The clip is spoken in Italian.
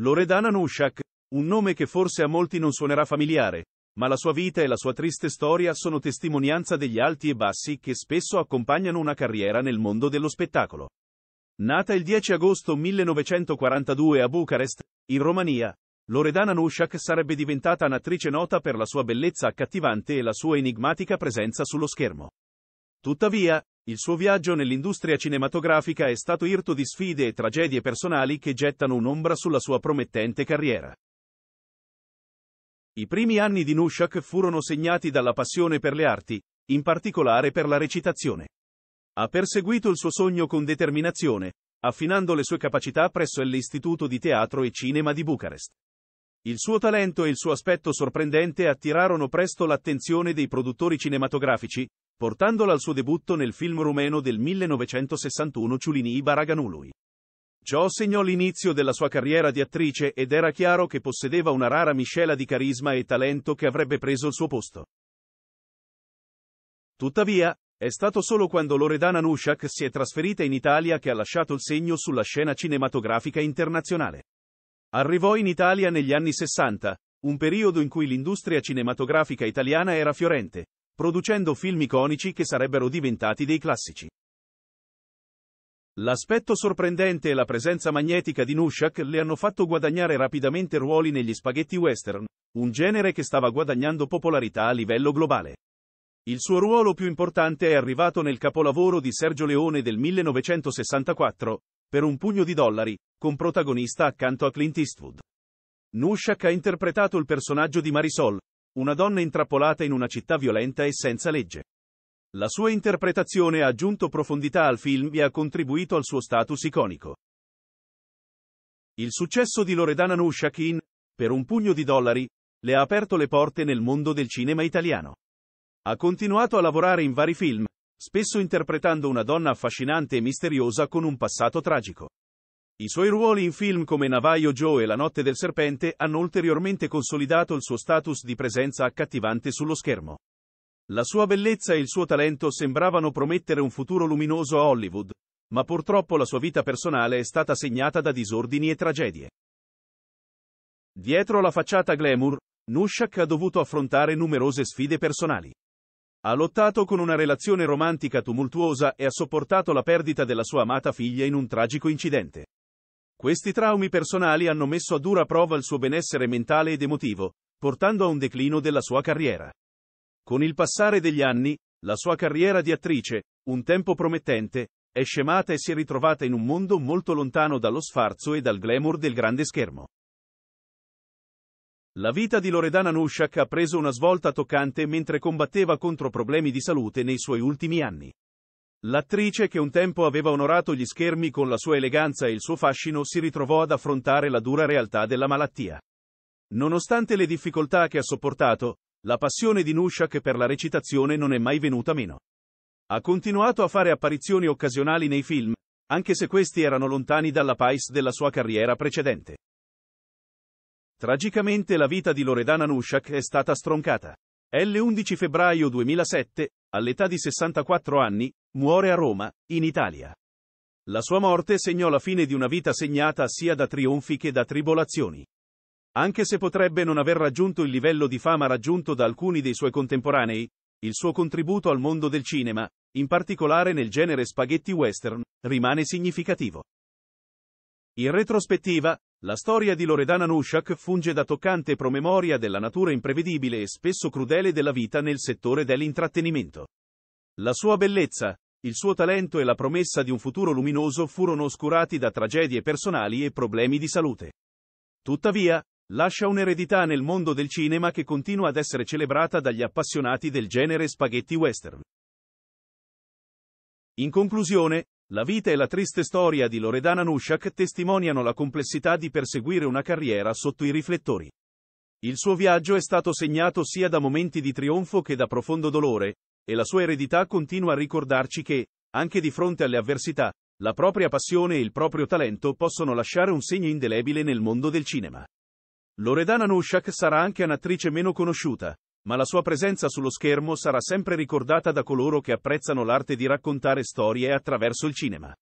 Loredana Nushak, un nome che forse a molti non suonerà familiare, ma la sua vita e la sua triste storia sono testimonianza degli alti e bassi che spesso accompagnano una carriera nel mondo dello spettacolo. Nata il 10 agosto 1942 a Bucarest, in Romania, Loredana Nushak sarebbe diventata un'attrice nota per la sua bellezza accattivante e la sua enigmatica presenza sullo schermo. Tuttavia, il suo viaggio nell'industria cinematografica è stato irto di sfide e tragedie personali che gettano un'ombra sulla sua promettente carriera. I primi anni di Nushak furono segnati dalla passione per le arti, in particolare per la recitazione. Ha perseguito il suo sogno con determinazione, affinando le sue capacità presso l'Istituto di Teatro e Cinema di Bucarest. Il suo talento e il suo aspetto sorprendente attirarono presto l'attenzione dei produttori cinematografici, portandola al suo debutto nel film rumeno del 1961 Ciulinii Baraganului. Ciò segnò l'inizio della sua carriera di attrice ed era chiaro che possedeva una rara miscela di carisma e talento che avrebbe preso il suo posto. Tuttavia, è stato solo quando Loredana Nushak si è trasferita in Italia che ha lasciato il segno sulla scena cinematografica internazionale. Arrivò in Italia negli anni 60, un periodo in cui l'industria cinematografica italiana era fiorente, producendo film iconici che sarebbero diventati dei classici. L'aspetto sorprendente e la presenza magnetica di Nushak le hanno fatto guadagnare rapidamente ruoli negli spaghetti western, un genere che stava guadagnando popolarità a livello globale. Il suo ruolo più importante è arrivato nel capolavoro di Sergio Leone del 1964, per un pugno di dollari, con protagonista accanto a Clint Eastwood. Nushak ha interpretato il personaggio di Marisol, una donna intrappolata in una città violenta e senza legge. La sua interpretazione ha aggiunto profondità al film e ha contribuito al suo status iconico. Il successo di Loredana Nushak in Per un pugno di dollari le ha aperto le porte nel mondo del cinema italiano. Ha continuato a lavorare in vari film, spesso interpretando una donna affascinante e misteriosa con un passato tragico. I suoi ruoli in film come Navajo Joe e La notte del serpente hanno ulteriormente consolidato il suo status di presenza accattivante sullo schermo. La sua bellezza e il suo talento sembravano promettere un futuro luminoso a Hollywood, ma purtroppo la sua vita personale è stata segnata da disordini e tragedie. Dietro la facciata glamour, Nushak ha dovuto affrontare numerose sfide personali. Ha lottato con una relazione romantica tumultuosa e ha sopportato la perdita della sua amata figlia in un tragico incidente. Questi traumi personali hanno messo a dura prova il suo benessere mentale ed emotivo, portando a un declino della sua carriera. Con il passare degli anni, la sua carriera di attrice, un tempo promettente, è scemata e si è ritrovata in un mondo molto lontano dallo sfarzo e dal glamour del grande schermo. La vita di Loredana Nushak ha preso una svolta toccante mentre combatteva contro problemi di salute nei suoi ultimi anni. L'attrice che un tempo aveva onorato gli schermi con la sua eleganza e il suo fascino si ritrovò ad affrontare la dura realtà della malattia. Nonostante le difficoltà che ha sopportato, la passione di Nushak per la recitazione non è mai venuta meno. Ha continuato a fare apparizioni occasionali nei film, anche se questi erano lontani dalla pais della sua carriera precedente. Tragicamente la vita di Loredana Nushak è stata stroncata. L11 febbraio 2007, all'età di 64 anni, muore a Roma, in Italia. La sua morte segnò la fine di una vita segnata sia da trionfi che da tribolazioni. Anche se potrebbe non aver raggiunto il livello di fama raggiunto da alcuni dei suoi contemporanei, il suo contributo al mondo del cinema, in particolare nel genere spaghetti western, rimane significativo. In retrospettiva, la storia di Loredana Nushak funge da toccante promemoria della natura imprevedibile e spesso crudele della vita nel settore dell'intrattenimento. La sua bellezza, il suo talento e la promessa di un futuro luminoso furono oscurati da tragedie personali e problemi di salute. Tuttavia, lascia un'eredità nel mondo del cinema che continua ad essere celebrata dagli appassionati del genere spaghetti western. In conclusione, la vita e la triste storia di Loredana Nushak testimoniano la complessità di perseguire una carriera sotto i riflettori. Il suo viaggio è stato segnato sia da momenti di trionfo che da profondo dolore, e la sua eredità continua a ricordarci che, anche di fronte alle avversità, la propria passione e il proprio talento possono lasciare un segno indelebile nel mondo del cinema. Loredana Nushak sarà anche un'attrice meno conosciuta, ma la sua presenza sullo schermo sarà sempre ricordata da coloro che apprezzano l'arte di raccontare storie attraverso il cinema.